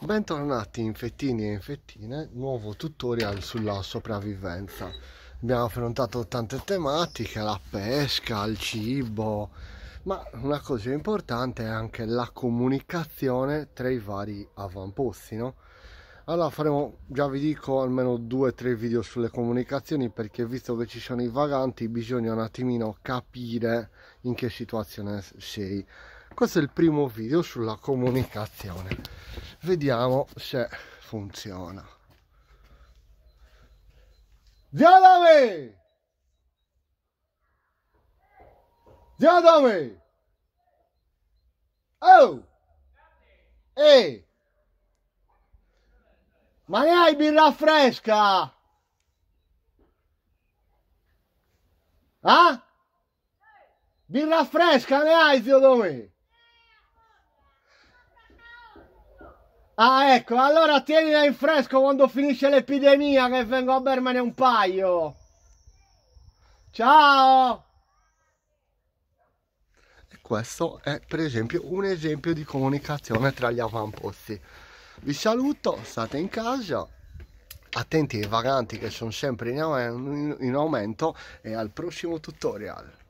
Bentornati infettini e infettine, nuovo tutorial sulla sopravvivenza. Abbiamo affrontato tante tematiche, la pesca, il cibo, ma una cosa importante è anche la comunicazione tra i vari avamposti, no? Allora faremo, già vi dico, almeno due o tre video sulle comunicazioni perché visto che ci sono i vaganti bisogna un attimino capire in che situazione sei. Questo è il primo video sulla comunicazione vediamo se funziona Diadame! me Oh! Ehi! Ma ne hai birra fresca? Ah? Birra fresca ne hai, zio me? Ah ecco, allora tienila in fresco quando finisce l'epidemia che vengo a bermene un paio. Ciao! E questo è per esempio un esempio di comunicazione tra gli avamposti. Vi saluto, state in casa, attenti ai vaganti che sono sempre in aumento e al prossimo tutorial.